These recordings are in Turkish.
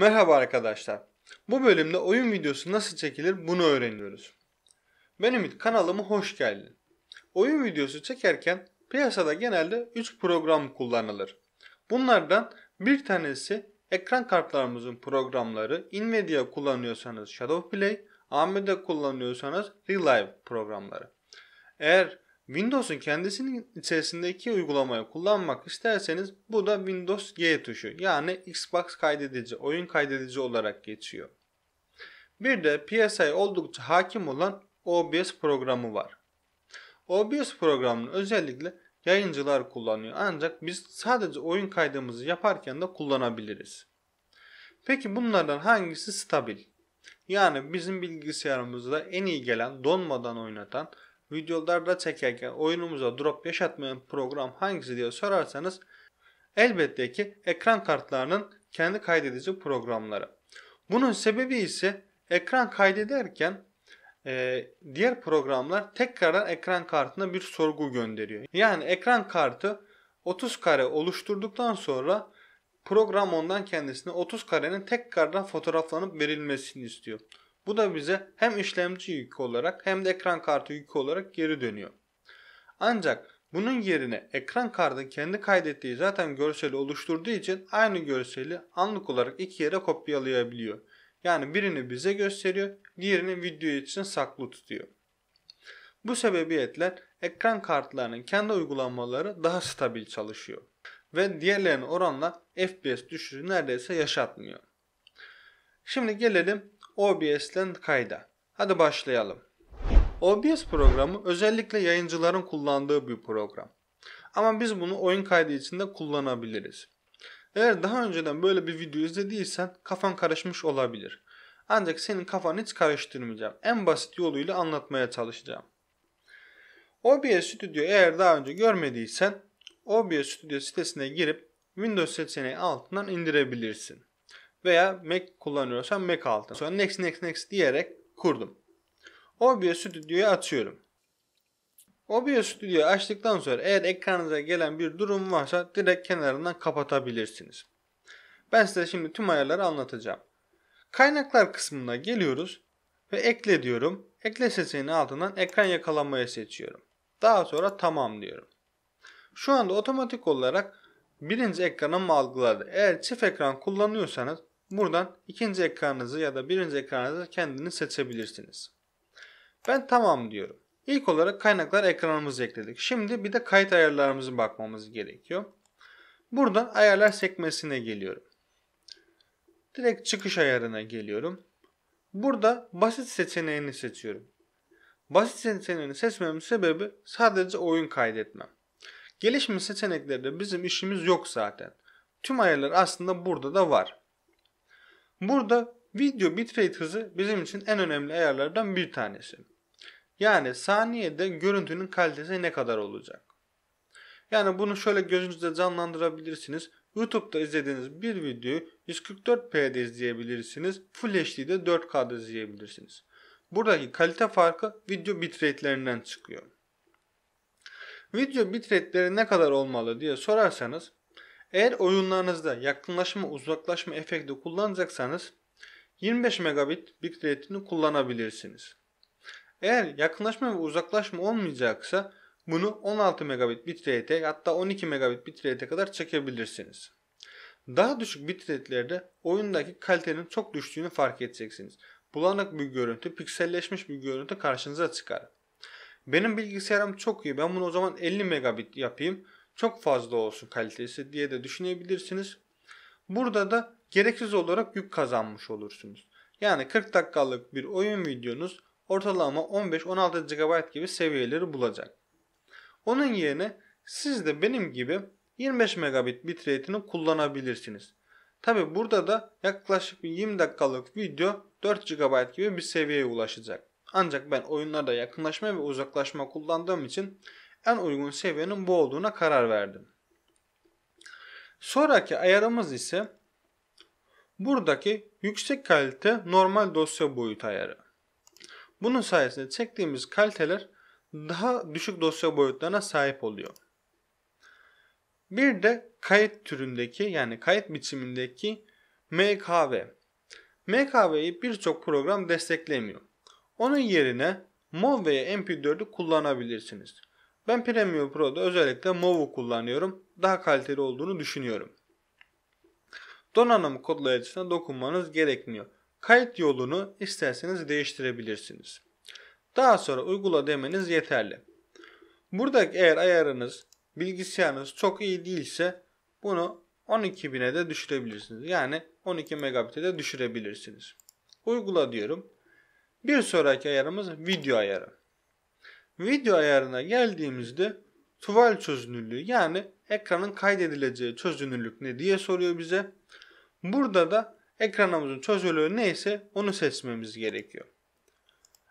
Merhaba arkadaşlar. Bu bölümde oyun videosu nasıl çekilir bunu öğreniyoruz. Ben Ümit kanalıma hoş geldin. Oyun videosu çekerken piyasada genelde 3 program kullanılır. Bunlardan bir tanesi ekran kartlarımızın programları Nvidia kullanıyorsanız Shadowplay, AMD kullanıyorsanız Relive programları. Eğer Windows'un kendisinin içerisindeki uygulamayı kullanmak isterseniz bu da Windows G tuşu yani Xbox kaydedici, oyun kaydedici olarak geçiyor. Bir de piyasaya oldukça hakim olan OBS programı var. OBS programını özellikle yayıncılar kullanıyor ancak biz sadece oyun kaydımızı yaparken de kullanabiliriz. Peki bunlardan hangisi stabil? Yani bizim bilgisayarımızda en iyi gelen donmadan oynatan videolarda çekerken oyunumuza drop yaşatmayan program hangisi diye sorarsanız elbette ki ekran kartlarının kendi kaydedici programları. Bunun sebebi ise ekran kaydederken e, diğer programlar tekrardan ekran kartına bir sorgu gönderiyor. Yani ekran kartı 30 kare oluşturduktan sonra program ondan kendisine 30 karenin tekrardan fotoğraflanıp verilmesini istiyor. Bu da bize hem işlemci yükü olarak hem de ekran kartı yükü olarak geri dönüyor. Ancak bunun yerine ekran kartı kendi kaydettiği zaten görseli oluşturduğu için aynı görseli anlık olarak iki yere kopyalayabiliyor. Yani birini bize gösteriyor, diğerini video için saklı tutuyor. Bu sebebiyetle ekran kartlarının kendi uygulamaları daha stabil çalışıyor ve diğerlerine oranla FPS düşüşü neredeyse yaşatmıyor. Şimdi gelelim OBS'den kayda. Hadi başlayalım. OBS programı özellikle yayıncıların kullandığı bir program. Ama biz bunu oyun kaydı içinde kullanabiliriz. Eğer daha önceden böyle bir video izlediysen kafan karışmış olabilir. Ancak senin kafanı hiç karıştırmayacağım. En basit yoluyla anlatmaya çalışacağım. OBS Studio eğer daha önce görmediysen OBS Studio sitesine girip Windows seçeneği altından indirebilirsin veya Mac kullanıyorsan Mac altına. Sonra next next next diyerek kurdum. OBS Studio'yu açıyorum. OBS Studio'yu açtıktan sonra eğer ekranınıza gelen bir durum varsa direkt kenarından kapatabilirsiniz. Ben size şimdi tüm ayarları anlatacağım. Kaynaklar kısmına geliyoruz ve ekle diyorum. Ekle seçeneğinin altından ekran yakalamayı seçiyorum. Daha sonra tamam diyorum. Şu anda otomatik olarak birinci ekrana algıladı? Eğer çift ekran kullanıyorsanız Buradan ikinci ekranınızı ya da birinci ekranınızı kendiniz seçebilirsiniz. Ben tamam diyorum. İlk olarak kaynaklar ekranımızı ekledik. Şimdi bir de kayıt ayarlarımızı bakmamız gerekiyor. Buradan ayarlar sekmesine geliyorum. Direkt çıkış ayarına geliyorum. Burada basit seçeneğini seçiyorum. Basit seçeneğini seçmemin sebebi sadece oyun kaydetmem. Gelişme seçeneklerde bizim işimiz yok zaten. Tüm ayarlar aslında burada da var. Burada video bitrate hızı bizim için en önemli ayarlardan bir tanesi. Yani saniyede görüntünün kalitesi ne kadar olacak? Yani bunu şöyle gözünüzde canlandırabilirsiniz. YouTube'da izlediğiniz bir videoyu 144p'de izleyebilirsiniz. Full HD'de 4K'da izleyebilirsiniz. Buradaki kalite farkı video bitrate'lerinden çıkıyor. Video bitrate'leri ne kadar olmalı diye sorarsanız eğer oyunlarınızda yakınlaşma uzaklaşma efekti kullanacaksanız 25 megabit bitrate'ini kullanabilirsiniz. Eğer yakınlaşma ve uzaklaşma olmayacaksa bunu 16 megabit bitrate'e hatta 12 megabit bitrate'e kadar çekebilirsiniz. Daha düşük bitrate'lerde oyundaki kalitenin çok düştüğünü fark edeceksiniz. Bulanık bir görüntü, pikselleşmiş bir görüntü karşınıza çıkar. Benim bilgisayarım çok iyi. Ben bunu o zaman 50 megabit yapayım çok fazla olsun kalitesi diye de düşünebilirsiniz. Burada da gereksiz olarak yük kazanmış olursunuz. Yani 40 dakikalık bir oyun videonuz ortalama 15-16 GB gibi seviyeleri bulacak. Onun yerine siz de benim gibi 25 megabit bitrate'ini kullanabilirsiniz. Tabi burada da yaklaşık 20 dakikalık video 4 GB gibi bir seviyeye ulaşacak. Ancak ben oyunlarda yakınlaşma ve uzaklaşma kullandığım için en uygun seviyenin bu olduğuna karar verdim. Sonraki ayarımız ise buradaki yüksek kalite normal dosya boyutu ayarı. Bunun sayesinde çektiğimiz kaliteler daha düşük dosya boyutlarına sahip oluyor. Bir de kayıt türündeki yani kayıt biçimindeki MKV. MKV'yi birçok program desteklemiyor. Onun yerine MOV veya MP4'ü kullanabilirsiniz. Ben Premiere Pro'da özellikle Mov'u kullanıyorum. Daha kaliteli olduğunu düşünüyorum. Donanım kodlayıcısına dokunmanız gerekmiyor. Kayıt yolunu isterseniz değiştirebilirsiniz. Daha sonra uygula demeniz yeterli. Buradaki eğer ayarınız bilgisayarınız çok iyi değilse bunu 12.000'e de düşürebilirsiniz. Yani 12 megabit'e de düşürebilirsiniz. Uygula diyorum. Bir sonraki ayarımız video ayarı. Video ayarına geldiğimizde tuval çözünürlüğü yani ekranın kaydedileceği çözünürlük ne diye soruyor bize. Burada da ekranımızın çözünürlüğü neyse onu seçmemiz gerekiyor.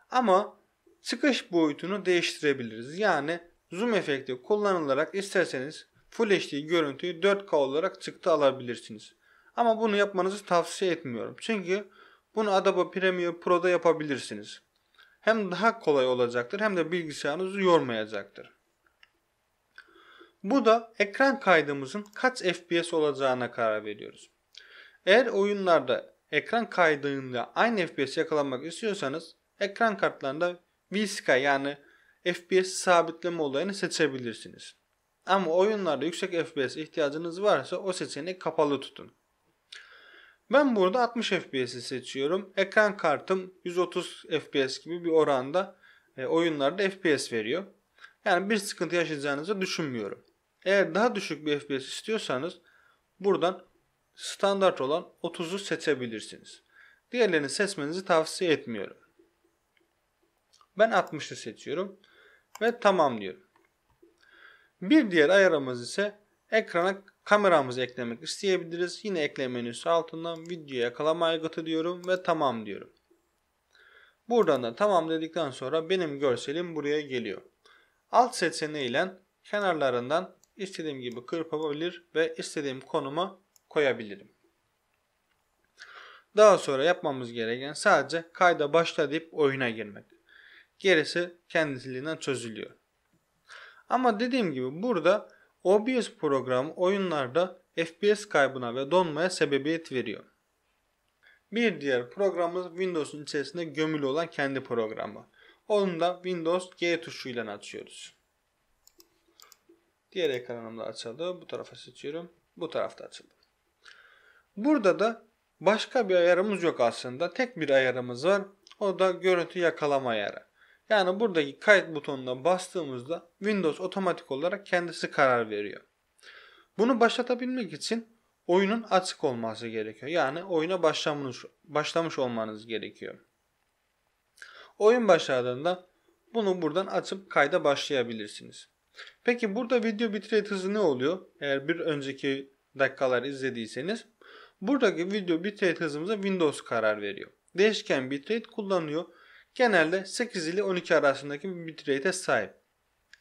Ama sıkış boyutunu değiştirebiliriz. Yani zoom efekti kullanılarak isterseniz Full HD görüntüyü 4K olarak çıktı alabilirsiniz. Ama bunu yapmanızı tavsiye etmiyorum. Çünkü bunu Adobe Premiere Pro'da yapabilirsiniz hem daha kolay olacaktır hem de bilgisayarınızı yormayacaktır. Bu da ekran kaydımızın kaç FPS olacağına karar veriyoruz. Eğer oyunlarda ekran kaydığında aynı FPS yakalanmak istiyorsanız ekran kartlarında VSCA yani FPS sabitleme olayını seçebilirsiniz. Ama oyunlarda yüksek FPS ihtiyacınız varsa o seçeneği kapalı tutun. Ben burada 60 FPS'i seçiyorum. Ekran kartım 130 FPS gibi bir oranda e, oyunlarda FPS veriyor. Yani bir sıkıntı yaşayacağınızı düşünmüyorum. Eğer daha düşük bir FPS istiyorsanız buradan standart olan 30'u seçebilirsiniz. Diğerlerini seçmenizi tavsiye etmiyorum. Ben 60'ı seçiyorum ve tamam diyorum. Bir diğer ayarımız ise ekrana Kameramızı eklemek isteyebiliriz. Yine ekle menüsü altından video yakalama aygıtı diyorum ve tamam diyorum. Buradan da tamam dedikten sonra benim görselim buraya geliyor. Alt seçeneği ile kenarlarından istediğim gibi kırpabilir ve istediğim konuma koyabilirim. Daha sonra yapmamız gereken sadece kayda başla deyip oyuna girmek. Gerisi kendiliğinden çözülüyor. Ama dediğim gibi burada OBS programı oyunlarda FPS kaybına ve donmaya sebebiyet veriyor. Bir diğer programımız Windows'un içerisinde gömülü olan kendi programı. Onu da Windows G tuşuyla açıyoruz. Diğer ekranımda açıldı. Bu tarafa seçiyorum. Bu tarafta açıldı. Burada da başka bir ayarımız yok aslında. Tek bir ayarımız var. O da görüntü yakalama ayarı. Yani buradaki kayıt butonuna bastığımızda Windows otomatik olarak kendisi karar veriyor. Bunu başlatabilmek için oyunun açık olması gerekiyor. Yani oyuna başlamış, başlamış olmanız gerekiyor. Oyun başladığında bunu buradan açıp kayda başlayabilirsiniz. Peki burada video bitrate hızı ne oluyor? Eğer bir önceki dakikalar izlediyseniz buradaki video bitrate hızımıza Windows karar veriyor. Değişken bitrate kullanıyor genelde 8 ile 12 arasındaki bir bitrate'e sahip.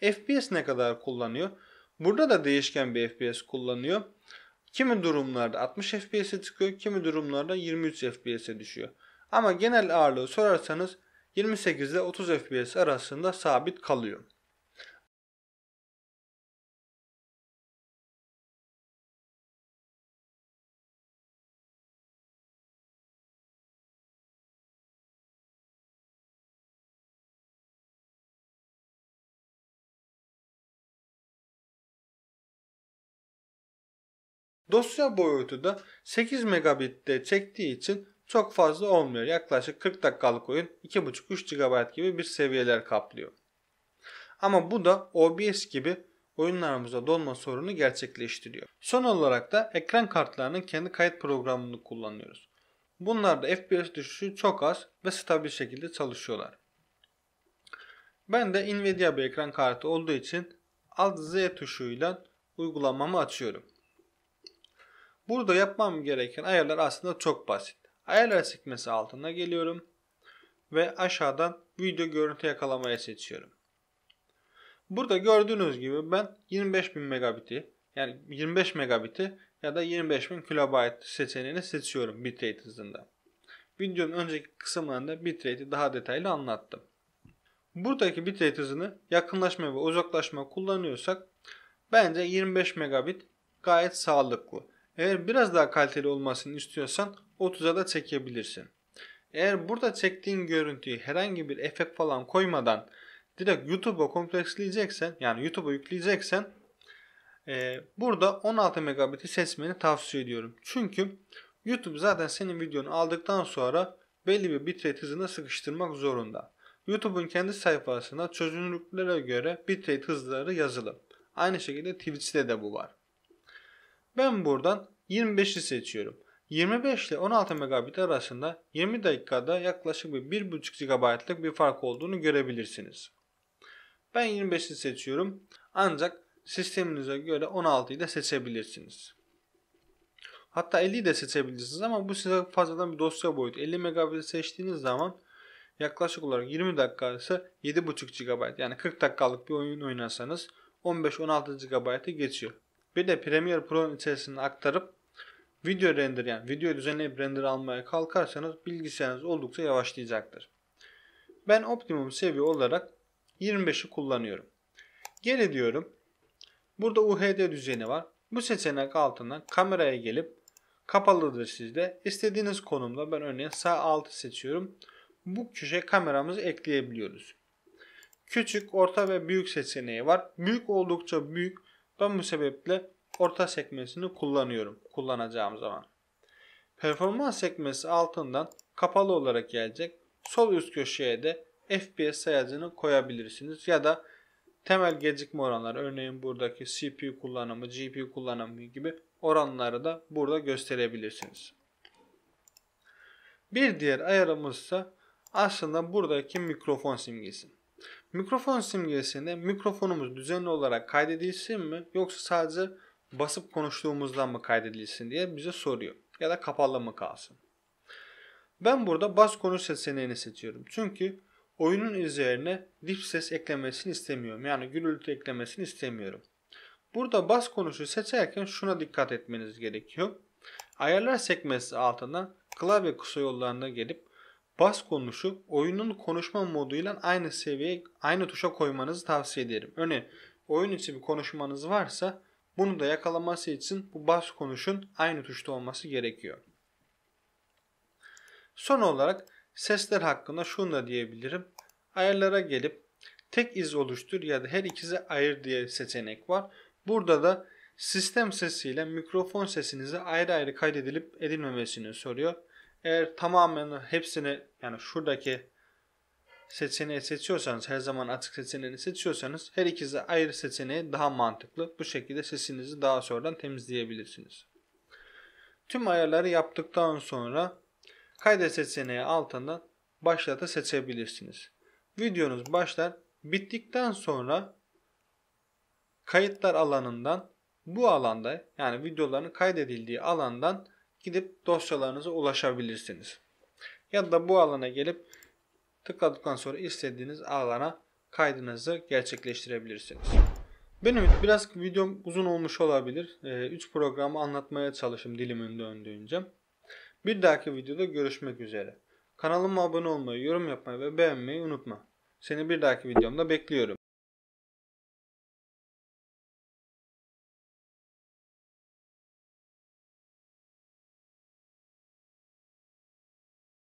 FPS ne kadar kullanıyor? Burada da değişken bir FPS kullanıyor. Kimi durumlarda 60 FPS'e çıkıyor, kimi durumlarda 23 FPS'e düşüyor. Ama genel ağırlığı sorarsanız 28 ile 30 FPS arasında sabit kalıyor. Dosya boyutu da 8 megabitte çektiği için çok fazla olmuyor. Yaklaşık 40 dakikalık oyun 2.5-3 GB gibi bir seviyeler kaplıyor. Ama bu da OBS gibi oyunlarımıza dolma sorunu gerçekleştiriyor. Son olarak da ekran kartlarının kendi kayıt programını kullanıyoruz. Bunlarda FPS düşüşü çok az ve stabil şekilde çalışıyorlar. Ben de Nvidia bir ekran kartı olduğu için Alt Z tuşuyla uygulamamı açıyorum. Burada yapmam gereken ayarlar aslında çok basit. Ayarlar sekmesi altına geliyorum ve aşağıdan video görüntü yakalamayı seçiyorum. Burada gördüğünüz gibi ben 25.000 megabiti yani 25 megabiti ya da 25.000 kilobayt seçeneğini seçiyorum bitrate hızında. Videonun önceki kısımlarında bitrate'i daha detaylı anlattım. Buradaki bitrate hızını yakınlaşma ve uzaklaşma kullanıyorsak bence 25 megabit gayet sağlıklı. Eğer biraz daha kaliteli olmasını istiyorsan 30'a da çekebilirsin. Eğer burada çektiğin görüntüyü herhangi bir efekt falan koymadan direkt YouTube'a kompleksleyeceksen yani YouTube'a yükleyeceksen e, burada 16 megabit'i seçmeni tavsiye ediyorum. Çünkü YouTube zaten senin videonu aldıktan sonra belli bir bitrate hızına sıkıştırmak zorunda. YouTube'un kendi sayfasına çözünürlüklere göre bitrate hızları yazılı. Aynı şekilde Twitch'te de bu var. Ben buradan 25'i seçiyorum. 25 ile 16 megabit arasında 20 dakikada yaklaşık bir 1.5 GB'lık bir fark olduğunu görebilirsiniz. Ben 25'i seçiyorum. Ancak sisteminize göre 16'yı da seçebilirsiniz. Hatta 50'yi de seçebilirsiniz ama bu size fazladan bir dosya boyutu. 50 megabit seçtiğiniz zaman yaklaşık olarak 20 dakikası 7.5 GB yani 40 dakikalık bir oyun oynarsanız 15-16 GB'ı geçiyor. Bir de Premiere Pro'nun içerisine aktarıp video render yani video düzenleyip render almaya kalkarsanız bilgisayarınız oldukça yavaşlayacaktır. Ben optimum seviye olarak 25'i kullanıyorum. Geri diyorum. Burada UHD düzeni var. Bu seçenek altından kameraya gelip kapalıdır sizde. İstediğiniz konumda ben örneğin sağ altı seçiyorum. Bu köşe kameramızı ekleyebiliyoruz. Küçük, orta ve büyük seçeneği var. Büyük oldukça büyük ben bu sebeple orta sekmesini kullanıyorum kullanacağım zaman. Performans sekmesi altından kapalı olarak gelecek sol üst köşeye de FPS sayacını koyabilirsiniz ya da temel gecikme oranları örneğin buradaki CPU kullanımı, GPU kullanımı gibi oranları da burada gösterebilirsiniz. Bir diğer ayarımız ise aslında buradaki mikrofon simgesi. Mikrofon simgesinde mikrofonumuz düzenli olarak kaydedilsin mi yoksa sadece basıp konuştuğumuzdan mı kaydedilsin diye bize soruyor. Ya da kapalı mı kalsın. Ben burada bas konuş seçeneğini seçiyorum. Çünkü oyunun üzerine dip ses eklemesini istemiyorum. Yani gürültü eklemesini istemiyorum. Burada bas konuşu seçerken şuna dikkat etmeniz gerekiyor. Ayarlar sekmesi altına klavye kısa yollarına gelip Bas konuşu oyunun konuşma moduyla aynı seviyeye, aynı tuşa koymanızı tavsiye ederim. Örneğin oyun içi bir konuşmanız varsa bunu da yakalaması için bu bas konuşun aynı tuşta olması gerekiyor. Son olarak sesler hakkında şunu da diyebilirim. Ayarlara gelip tek iz oluştur ya da her ikisi ayır diye seçenek var. Burada da sistem sesiyle mikrofon sesinizi ayrı ayrı kaydedilip edilmemesini soruyor. Eğer tamamen hepsini yani şuradaki seçeneği seçiyorsanız her zaman açık seçeneğini seçiyorsanız her ikisi ayrı seçeneği daha mantıklı. Bu şekilde sesinizi daha sonradan temizleyebilirsiniz. Tüm ayarları yaptıktan sonra kaydet seçeneği altından başlata seçebilirsiniz. Videonuz başlar. Bittikten sonra kayıtlar alanından bu alanda yani videoların kaydedildiği alandan gidip dosyalarınıza ulaşabilirsiniz. Ya da bu alana gelip tıkladıktan sonra istediğiniz alana kaydınızı gerçekleştirebilirsiniz. Benim biraz videom uzun olmuş olabilir. 3 ee, programı anlatmaya çalışım dilimin döndüğünce. Bir dahaki videoda görüşmek üzere. Kanalıma abone olmayı, yorum yapmayı ve beğenmeyi unutma. Seni bir dahaki videomda bekliyorum.